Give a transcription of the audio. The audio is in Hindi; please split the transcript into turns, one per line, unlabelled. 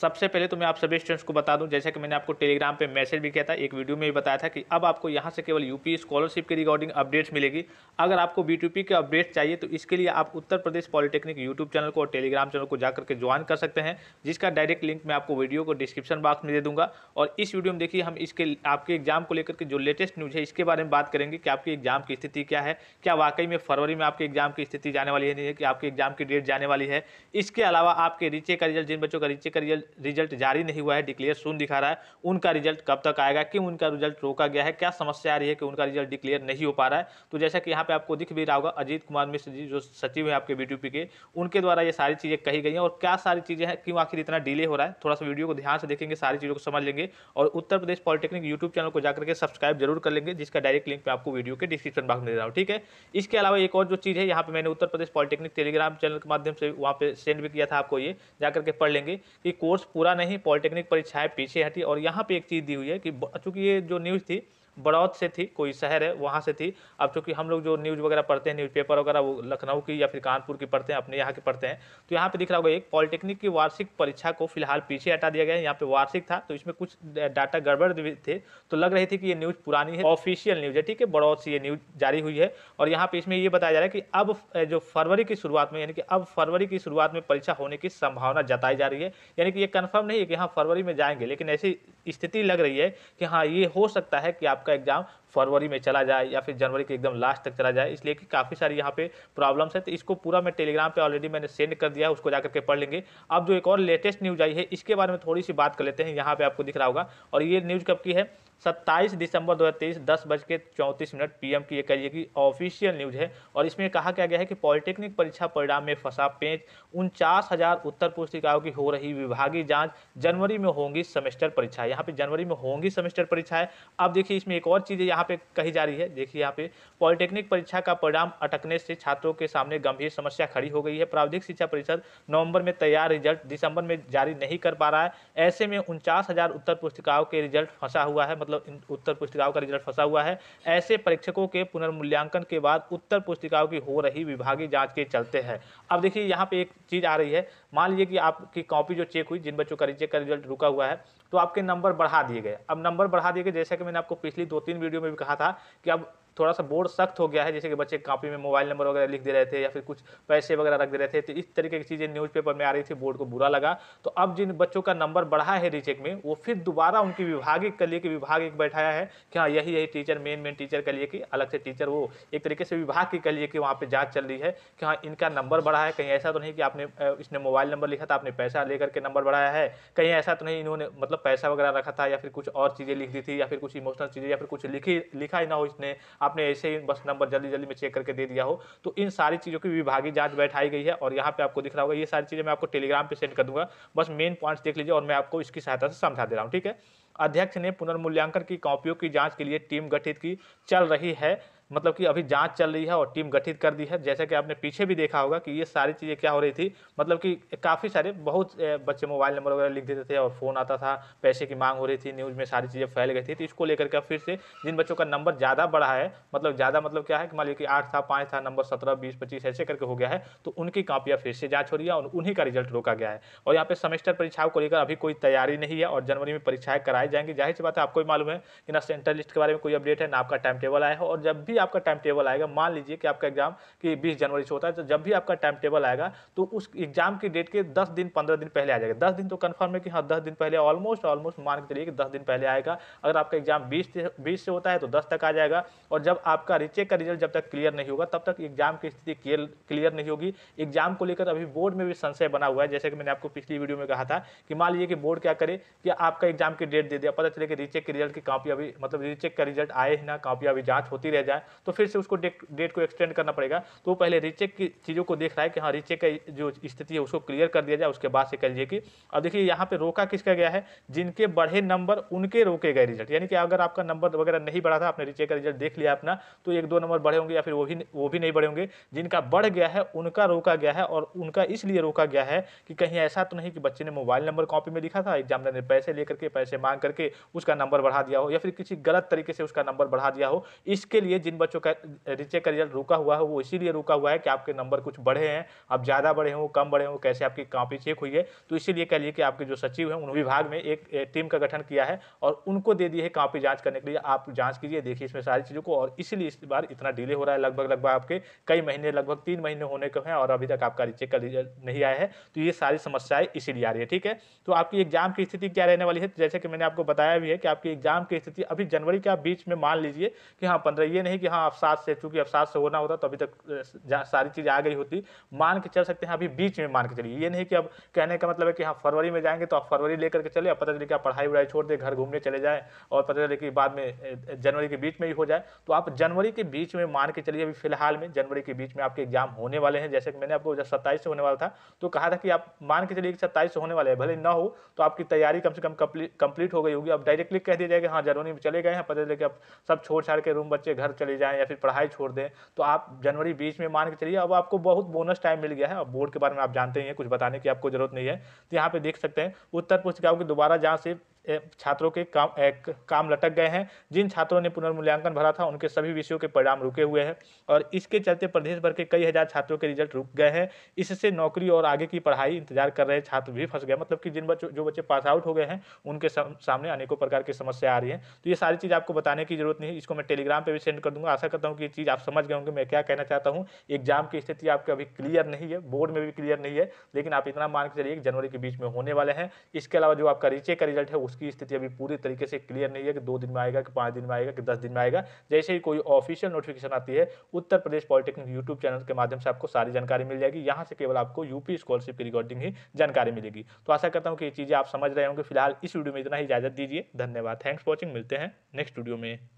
सबसे पहले तो मैं आप सभी स्टूडेंट्स को बता दूं जैसे कि मैंने आपको टेलीग्राम पे मैसेज भी किया था एक वीडियो में भी बताया था कि अब आपको यहाँ से केवल यूपी स्कॉलरशिप के रिगार्डिंग अपडेट्स मिलेगी अगर आपको बी टू के अपडेट्स चाहिए तो इसके लिए आप Uttar Pradesh polytechnic YouTube channel को और टेलीग्राम चैनल को जाकर के ज्वाइन कर सकते हैं जिसका डायरेक्ट लिंक मैं आपको वीडियो को डिस्क्रिप्शन बॉक्स में दे दूँगा और इस वीडियो में देखिए हम इसके आपके एग्जाम को लेकर के जो लेटेस्ट न्यूज़ है इसके बारे में बात करेंगे कि आपकी एग्जाम की स्थिति क्या है क्या वाकई में फरवरी में आपके एग्जाम की स्थिति जाने वाली है नहीं है कि आपके एग्जाम की डेट जाने वाली है इसके अलावा आपके रीचे का रिजल्ट जिन बच्चों का रीचे का रिजल्ट रिजल्ट जारी नहीं हुआ है डिक्लेयर सुन दिखा रहा है उनका रिजल्ट कब तक आएगा क्यों उनका रिजल्ट रोका गया है क्या समस्या आ रही है कि उनका रिजल्ट डिक्लेयर नहीं हो पा रहा है तो जैसा कि यहाँ पे आपको दिख भी रहा होगा अजीत कुमार मिश्र जी जो सचिव हैं आपके बी के उनके द्वारा ये सारी चीज़ें कही गई हैं और क्या सारी चीज़ें हैं क्यों आखिर इतना डिले हो रहा है थोड़ा सा वीडियो को ध्यान से देखेंगे सारी चीज़ों को समझ लेंगे और Uttar Pradesh polytechnic YouTube channel को जाकर के सब्सक्राइब जरूर कर लेंगे जिसका डायरेक्ट लिंक मैं आपको वीडियो के डिस्क्रिप्शन बॉक्स में दे रहा हूँ ठीक है इसके अलावा एक और जो चीज़ है यहाँ पर मैंने Uttar Pradesh polytechnic Telegram channel के माध्यम से वहाँ पे सेंड भी किया था आपको ये जाकर के पढ़ लेंगे कि कोर्स कोर्स पूरा नहीं पॉलिटेक्निक परीक्षाएं पीछे हटी और यहाँ पे एक चीज़ दी हुई है कि चूँकि ये जो न्यूज़ थी बड़ौद से थी कोई शहर है वहाँ से थी अब चूँकि हम लोग जो न्यूज़ वगैरह पढ़ते हैं न्यूज़पेपर वगैरह वो लखनऊ की या फिर कानपुर की पढ़ते हैं अपने यहाँ के पढ़ते हैं तो यहाँ पे दिख रहा होगा एक पॉलिटेक्निक की वार्षिक परीक्षा को फिलहाल पीछे हटा दिया गया है यहाँ पे वार्षिक था तो इसमें कुछ डाटा गड़बड़ थे तो लग रही थी कि ये न्यूज़ पुरानी है ऑफिशियल न्यूज़ है ठीक है बड़ौद से ये न्यूज़ जारी हुई है और यहाँ पर इसमें ये बताया जा रहा है कि अब जो फरवरी की शुरुआत में यानी कि अब फरवरी की शुरुआत में परीक्षा होने की संभावना जताई जा रही है यानी कि ये कन्फर्म नहीं है कि हाँ फरवरी में जाएंगे लेकिन ऐसी स्थिति लग रही है कि हाँ ये हो सकता है कि आपका एग्ज़ाम फरवरी में चला जाए या फिर जनवरी के एकदम लास्ट तक चला जाए इसलिए कि काफ़ी सारी यहाँ पे प्रॉब्लम्स हैं तो इसको पूरा मैं टेलीग्राम पे ऑलरेडी मैंने सेंड कर दिया है उसको जाकर के पढ़ लेंगे अब जो एक और लेटेस्ट न्यूज़ आई है इसके बारे में थोड़ी सी बात कर लेते हैं यहाँ पे आपको दिख रहा होगा और ये न्यूज़ कब की है सत्ताईस दिसंबर दो दस बज के चौंतीस मिनट पीएम की ये कहिए कि ऑफिशियल न्यूज है और इसमें कहा क्या गया है कि पॉलिटेक्निक परीक्षा परिणाम में फंसा पेंच उनचास हजार उत्तर पुस्तिकाओं की हो रही विभागीय जांच जनवरी में होंगी सेमेस्टर परीक्षा यहाँ पे जनवरी में होंगी सेमेस्टर परीक्षाएं अब देखिए इसमें एक और चीज़ है यहाँ पे कही जा रही है देखिए यहाँ पे पॉलिटेक्निक परीक्षा का परिणाम अटकने से छात्रों के सामने गंभीर समस्या खड़ी हो गई है प्रावधिक शिक्षा परिषद नवंबर में तैयार रिजल्ट दिसंबर में जारी नहीं कर पा रहा है ऐसे में उनचास हज़ार उत्तर पुस्तिकाओं के रिजल्ट फंसा हुआ है मतलब उत्तर पुस्तिकाओं का रिजल्ट फंसा हुआ है ऐसे परीक्षकों के पुनर्मूल्यांकन के बाद उत्तर पुस्तिकाओं की हो रही विभागीय जाँच के चलते हैं अब देखिए यहाँ पर एक चीज़ आ रही है मान लीजिए कि आपकी कॉपी जो चेक हुई जिन बच्चों का रिजेक्ट का रिजल्ट रुका हुआ है तो आपके नंबर बढ़ा दिए गए अब नंबर बढ़ा दिए गए जैसा कि मैंने आपको पिछली दो तीन वीडियो में भी कहा था कि अब थोड़ा सा बोर्ड सख्त हो गया है जैसे कि बच्चे कापी में मोबाइल नंबर वगैरह लिख दे रहे थे या फिर कुछ पैसे वगैरह रख दे रहे थे तो इस तरीके की चीज़ें न्यूज़पेपर में आ रही थी बोर्ड को बुरा लगा तो अब जिन बच्चों का नंबर बढ़ा है रीचेक में वो फिर दोबारा उनकी विभागिक के लिए कि विभाग एक बैठाया है कि हाँ यही यही टीचर मेन मेन टीचर के लिए कि अलग से टीचर वो एक तरीके से विभाग की के लिए कि वहाँ पर जाँच चल रही है कि हाँ इनका नंबर बढ़ा है कहीं ऐसा तो नहीं कि आपने इसने मोबाइल नंबर लिखा था आपने पैसा लेकर के नंबर बढ़ाया है कहीं ऐसा तो नहीं इन्होंने मतलब पैसा वगैरह रखा था या फिर कुछ और चीज़ें लिख दी थी या फिर कुछ इमोशनल चीज़ें या फिर कुछ लिखी लिखा ही ना हो इसने आपने ऐसे ही बस नंबर जल्दी जल्दी में चेक करके दे दिया हो तो इन सारी चीज़ों की विभागीय जाँच बैठाई गई है और यहाँ पर आपको दिख रहा होगा ये सारी चीज़ें मैं आपको टेलीग्राम पर सेंड कर दूंगा बस मेन पॉइंट्स देख लीजिए और मैं आपको इसकी सहायता से समझा दे रहा हूँ ठीक है अध्यक्ष ने पुनर्मूल्यांकन की कॉपियों की जांच के लिए टीम गठित की चल रही है मतलब कि अभी जांच चल रही है और टीम गठित कर दी है जैसा कि आपने पीछे भी देखा होगा कि ये सारी चीज़ें क्या हो रही थी मतलब कि काफ़ी सारे बहुत बच्चे मोबाइल नंबर वगैरह लिख देते थे और फ़ोन आता था पैसे की मांग हो रही थी न्यूज़ में सारी चीज़ें फैल गई थी तो इसको लेकर के फिर से जिन बच्चों का नंबर ज़्यादा बढ़ा है मतलब ज़्यादा मतलब क्या है कि मान लीजिए कि आठ था पाँच था नंबर सत्रह बीस पच्चीस ऐसे करके हो गया है तो उनकी कापियाँ फिर से जाँच हो रही है और उन्हीं का रिजल्ट रोका गया है और यहाँ पर सेमेस्टर परीक्षाओं को लेकर अभी कोई तैयारी नहीं है और जनवरी में परीक्षाएँ कराई जाएंगी जाहिर सी बात है आपको भी मालूम है कि ना सेंट्रल लिस्ट के बारे में कोई अपडेट है ना आपका टाइम टेबल आया है और जब भी आपका टाइम टेबल आएगा मान लीजिए कि आपका एग्जाम कि 20 जनवरी से होता है तो जब भी आपका टाइम टेबल आएगा तो उस एग्जाम की डेट के 10 दिन 15 दिन पहले आ जाएगा 10 दिन तो कन्फर्म है कि हाँ 10 दिन पहले ऑलमोस्ट ऑलमोस्ट मान के चलिए कि 10 दिन पहले आएगा अगर आपका एग्जाम बीस बीस से होता है तो दस तक आ जाएगा और जब आपका रिचेक का रिजल्ट जब तक क्लियर नहीं होगा तब तक एग्जाम की स्थिति क्लियर नहीं होगी एग्जाम को लेकर अभी बोर्ड में भी संशय बना हुआ है जैसे कि मैंने आपको पिछली वीडियो में कहा था कि मान लीजिए कि बोर्ड क्या करे कि आपका एग्जाम की डेट दे दिया पता चले कि रिचेक के रिजल्ट की कॉपी अभी मतलब रिचेक का रिजल्ट आए ही ना कॉपी अभी जाँच होती रह जाए तो फिर से उसको डेट डेट को एक्सटेंड करना पड़ेगा तो पहले रिचेक की चीज़ों को देख रहा है कि हाँ रिचेक का जो स्थिति है उसको क्लियर कर दिया जाए उसके बाद से कह लीजिए कि अब देखिए यहाँ पर रोका किसका गया है जिनके बढ़े नंबर उनके रोके गए रिजल्ट यानी कि अगर आपका नंबर वगैरह नहीं बढ़ा था आपने रिचेक का रिजल्ट देख लिया अपना तो एक दो नंबर बढ़े होंगे या फिर वो भी वो भी नहीं बढ़े होंगे जिनका बढ़ गया है उनका रोका गया है और उनका इसलिए रोका गया है कि कहीं ऐसा तो नहीं कि बच्चे ने मोबाइल नंबर कॉपी में लिखा था एग्जामिनर ने पैसे लेकर के पैसे मांग करके उसका नंबर बढ़ा दिया हो या फिर किसी गलत तरीके से उसका नंबर बढ़ा दिया हो इसके लिए जिन बच्चों का रीचेक का रिजल्ट रुका हुआ है वो इसीलिए रुका हुआ है कि आपके नंबर कुछ बढ़े हैं आप ज़्यादा बढ़े हों कम बढ़े हों कैसे आपकी कॉपी चेक हुई है तो इसीलिए कह लिए कि आपके जो सचिव हैं उन विभाग में एक टीम का गठन किया है और उनको दे दिए है कॉपी जाँच करने के लिए आप जाँच कीजिए देखिए इसमें सारी चीज़ों को और इसीलिए इस बार इतना डिले हो रहा है लगभग लगभग आपके कई महीने लगभग तीन महीने होने के हैं और अभी तक आपका रीचेक का रिजल्ट नहीं आया है तो ये सारी समस्याएँ इसीलिए आ रही है ठीक है तो आपकी एग्जाम की स्थिति क्या रहने वाली है जैसे कि मैंने आपको बताया भी है कि आपकी एग्जाम की स्थिति अभी जनवरी के बीच में मान लीजिए कि हाँ पंद्रह ये नहीं कि हाँ अफसाद से चूंकि अफसाद से होना होता तो अभी तक सारी चीज़ आ गई होती मान के चल सकते हैं अभी बीच में मान के चलिए ये नहीं कि अब कहने का मतलब है कि हाँ फरवरी में जाएंगे तो आप फरवरी लेकर के चले अब पता चले कि आप पढ़ाई वढ़ाई छोड़ दें घर घूमने चले जाएँ और पता चले कि बाद में जनवरी के बीच में ही हो जाए तो आप जनवरी के बीच में मान के चलिए अभी फिलहाल में जनवरी के बीच में आपके एग्जाम होने वाले हैं जैसे कि मैंने आपको जब सत्ताईस से होने वाला था तो कहा था कि आप मान के चलिए कि सत्ताईस से होने वाले हैं भले ना हो तो आपकी तैयारी कम से कम कंप्लीट हो गई होगी अब डायरेक्टली कह दिया जाएगा हाँ जनवरी में चले गए हैं पता चले कि आप सब छोड़ छाड़ के रूम बच्चे घर चले जाएँ या फिर पढ़ाई छोड़ दें तो आप जनवरी बीच में मान के चलिए अब आपको बहुत बोनस टाइम मिल गया है और बोर्ड के बारे में आप जानते ही हैं कुछ बताने की आपको जरूरत नहीं है तो यहाँ पे देख सकते हैं उत्तर पुस्तिकाओं की दोबारा जाँच से छात्रों के काम एक, काम लटक गए हैं जिन छात्रों ने पुनर्मूल्यांकन भरा था उनके सभी विषयों के परिणाम रुके हुए हैं और इसके चलते प्रदेश भर के कई हज़ार छात्रों के रिजल्ट रुक गए हैं इससे नौकरी और आगे की पढ़ाई इंतजार कर रहे छात्र भी फंस गए मतलब कि जिन बच्चों जो बच्चे पास आउट हो गए हैं उनके सामने अनेकों प्रकार की समस्या आ रही है तो ये सारी चीज़ आपको बताने की जरूरत नहीं इसको मैं टेलीग्राम पर भी सेंड कर दूँगा आशा करता हूँ कि ये चीज़ आप समझ गए होंगे मैं क्या कहना चाहता हूँ एग्जाम की स्थिति आपके अभी क्लियर नहीं है बोर्ड में भी क्लियर नहीं है लेकिन आप इतना मान के चलिए जनवरी के बीच में होने वाले हैं इसके अलावा जो आपका रीचे का रिजल्ट है उस उसकी स्थिति अभी पूरी तरीके से क्लियर नहीं है कि दो दिन में आएगा कि पाँच दिन में आएगा कि दस दिन में आएगा जैसे ही कोई ऑफिशियल नोटिफिकेशन आती है Uttar Pradesh polytechnic YouTube channel के माध्यम से आपको सारी जानकारी मिल जाएगी यहाँ से केवल आपको यूपी स्कॉलरशिप की रिकॉर्डिंग ही जानकारी मिलेगी तो आशा करता हूँ कि ये चीज़ें आप समझ रहे होंगे फिलहाल इस वीडियो में इतना ही इजाजत दीजिए धन्यवाद थैंक्स फॉर वॉचिंग मिलते हैं नेक्स्ट वीडियो में